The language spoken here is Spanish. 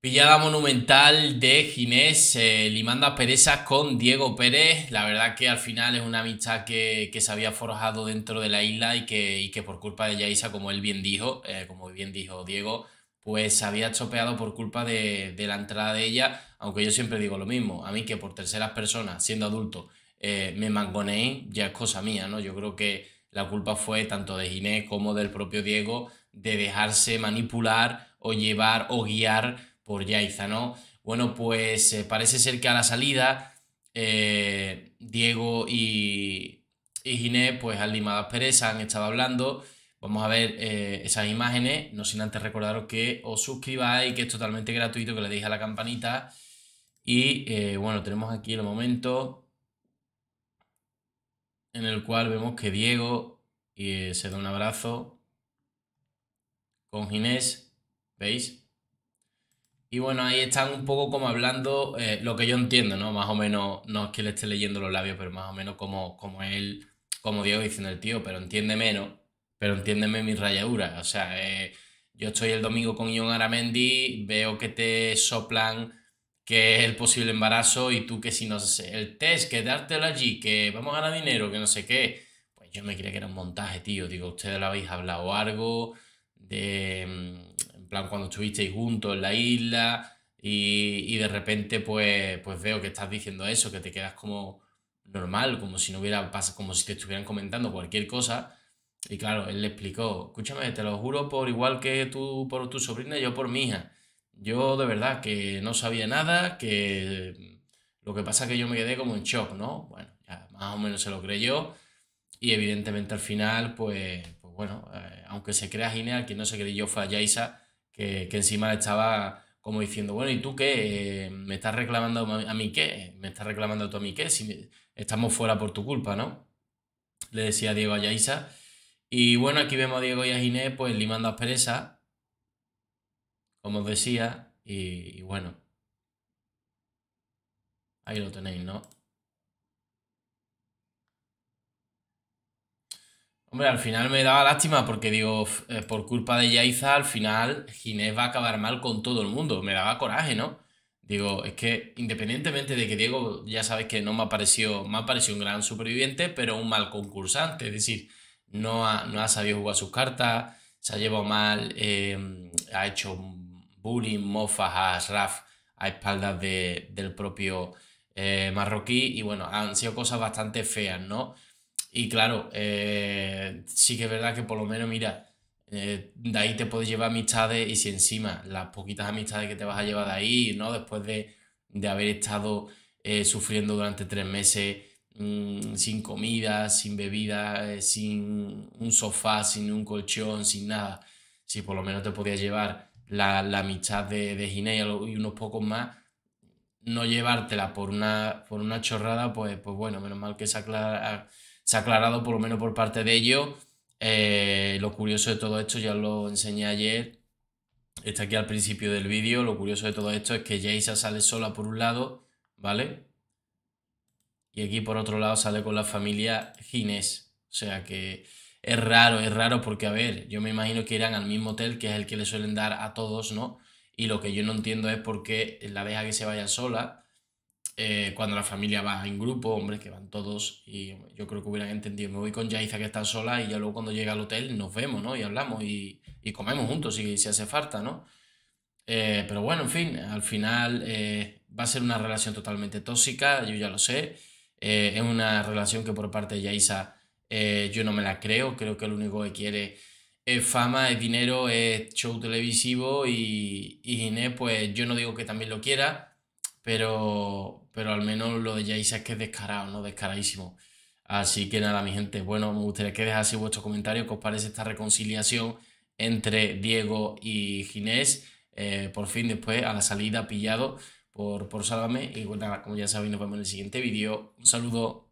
Pillada monumental de Ginés, eh, Limanda Pereza con Diego Pérez. La verdad que al final es una amistad que, que se había forjado dentro de la isla y que, que por culpa de Yaisa, como él bien dijo, eh, como bien dijo Diego, pues se había chopeado por culpa de, la entrada de ella. Aunque yo siempre digo lo mismo, a mí que por terceras personas, siendo adulto, eh, me mangoneen, ya es cosa mía, ¿no? Yo creo que la culpa fue tanto de Ginés como del propio Diego de dejarse manipular o llevar o guiar por Yaiza, ¿no? Bueno, pues eh, parece ser que a la salida eh, Diego y, Ginés, pues han limado Pérez, han estado hablando. Vamos a ver eh, esas imágenes, no sin antes recordaros que os suscribáis, que es totalmente gratuito, que le deis a la campanita. Y bueno, tenemos aquí el momento en el cual vemos que Diego se da un abrazo con Ginés, ¿veis? Y bueno, ahí están un poco como hablando eh, lo que yo entiendo, ¿no? Más o menos, no es que le esté leyendo los labios, pero más o menos como, como él, como Diego diciendo el tío, pero entiende menos, pero entiéndeme mis rayaduras. O sea, eh, yo estoy el domingo con Ion Aramendi, veo que te soplan que es el posible embarazo y tú que si no sé, el test, que dártelo allí, que vamos a ganar dinero, que no sé qué. Pues yo me creía que era un montaje, tío. Digo, ustedes lo habéis hablado algo de mm, en plan cuando estuvisteis juntos en la isla y, y, de repente pues, pues veo que estás diciendo eso, que te quedas como normal, como si no hubiera como si te estuvieran comentando cualquier cosa. Y claro, él le explicó, escúchame, te lo juro por igual que tú por tu sobrina, y yo por mi hija. Yo de verdad que no sabía nada, que lo que pasa es que yo me quedé como en shock, ¿no? Bueno, ya más o menos se lo creyó y evidentemente al final, pues, pues bueno, eh, aunque se crea genial, quien no se creyó fue a que, encima estaba como diciendo, bueno, ¿y tú qué? Eh, ¿Me estás reclamando a mí qué? ¿Me estás reclamando tú a mí qué? Si estamos fuera por tu culpa, ¿no? Le decía Diego a Yaisa. Y bueno, aquí vemos a Diego y a Ginés pues limando como os decía, y bueno. Ahí lo tenéis, ¿no? Hombre, al final me daba lástima porque digo, por culpa de Yaiza, al final Ginés va a acabar mal con todo el mundo. Me daba coraje, ¿no? Digo, es que independientemente de que Diego, ya sabes que no me ha parecido, me ha parecido un gran superviviente, pero un mal concursante. Es decir, no ha, no ha sabido jugar sus cartas, se ha llevado mal, em, ha hecho bullying, mofas a Ashraf a espaldas del propio eh, marroquí. Y bueno, han sido cosas bastante feas, ¿no? Y claro, eh, sí que es verdad que por lo menos, mira, eh, de ahí te puedes llevar amistades y si encima las poquitas amistades que te vas a llevar de ahí, ¿no? Después de, de haber estado eh, sufriendo durante tres meses mm, sin comida, sin bebida, sin un sofá, sin un colchón, sin nada. Si por lo menos te podías llevar la, la amistad de, de Ginea y unos pocos más, no llevártela por una, por una chorrada, pues, pues bueno, menos mal que esa clara se ha aclarado por lo menos por parte de ellos. Eh, lo curioso de todo esto, ya lo enseñé ayer, está aquí al principio del vídeo, lo curioso de todo esto es que Jaysa sale sola por un lado, ¿vale? Y aquí por otro lado sale con la familia Ginés, o sea que... Es raro, es raro porque, a ver, yo me imagino que irán al mismo hotel, que es el que le suelen dar a todos, ¿no? Y lo que yo no entiendo es por qué la deja que se vaya sola eh, cuando la familia va en grupo, hombre, que van todos, y yo creo que hubieran entendido, me voy con Yaiza que está sola y ya luego cuando llega al hotel nos vemos, ¿no? Y hablamos y, y comemos juntos si, si, hace falta, ¿no? Eh, pero bueno, en fin, al final eh, va a ser una relación totalmente tóxica, yo ya lo sé, es una relación que por parte de Yaisa yo no me la creo, creo que lo único que quiere es fama, es dinero, es show televisivo y, y Ginés, pues yo no digo que también lo quiera, pero, pero al menos lo de Jace es que es descarado, ¿no? Descaradísimo. Así que nada, mi gente, bueno, me gustaría que dejase vuestros comentarios, qué os parece esta reconciliación entre Diego y Ginés, eh, por fin después a la salida pillado por, por Sálvame. Y bueno, nada, como ya sabéis, nos vemos en el siguiente vídeo. Un saludo.